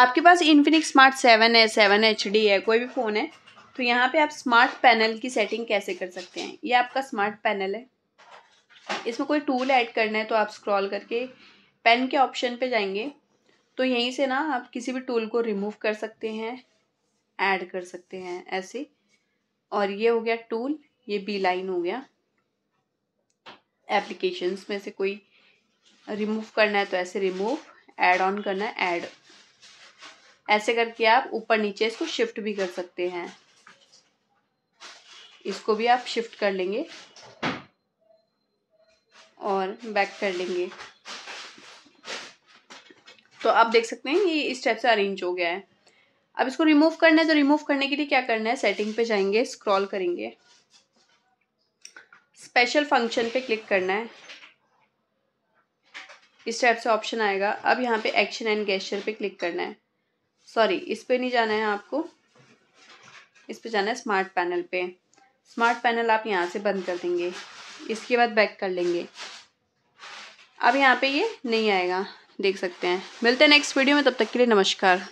आपके पास Infinix Smart seven है सेवन एच डी है कोई भी फ़ोन है तो यहाँ पे आप स्मार्ट पैनल की सेटिंग कैसे कर सकते हैं ये आपका स्मार्ट पैनल है इसमें कोई टूल ऐड करना है तो आप स्क्रॉल करके पेन के ऑप्शन पे जाएंगे तो यहीं से ना आप किसी भी टूल को रिमूव कर सकते हैं ऐड कर सकते हैं ऐसे और ये हो गया टूल ये बी लाइन हो गया एप्लीकेशन में से कोई रिमूव करना है तो ऐसे रिमूव एड ऑन करना है ऐड ऐसे करके आप ऊपर नीचे इसको शिफ्ट भी कर सकते हैं इसको भी आप शिफ्ट कर लेंगे और बैक कर लेंगे तो आप देख सकते हैं ये इस टाइप से अरेंज हो गया है अब इसको रिमूव करना है तो रिमूव करने के लिए क्या करना है सेटिंग पे जाएंगे स्क्रॉल करेंगे स्पेशल फंक्शन पे क्लिक करना है इस टाइप से ऑप्शन आएगा अब यहाँ पे एक्शन एंड गेस्चर पे क्लिक करना है सॉरी इस पे नहीं जाना है आपको इस पे जाना है स्मार्ट पैनल पे स्मार्ट पैनल आप यहाँ से बंद कर देंगे इसके बाद बैक कर लेंगे अब यहाँ पे ये नहीं आएगा देख सकते हैं मिलते हैं नेक्स्ट वीडियो में तब तक के लिए नमस्कार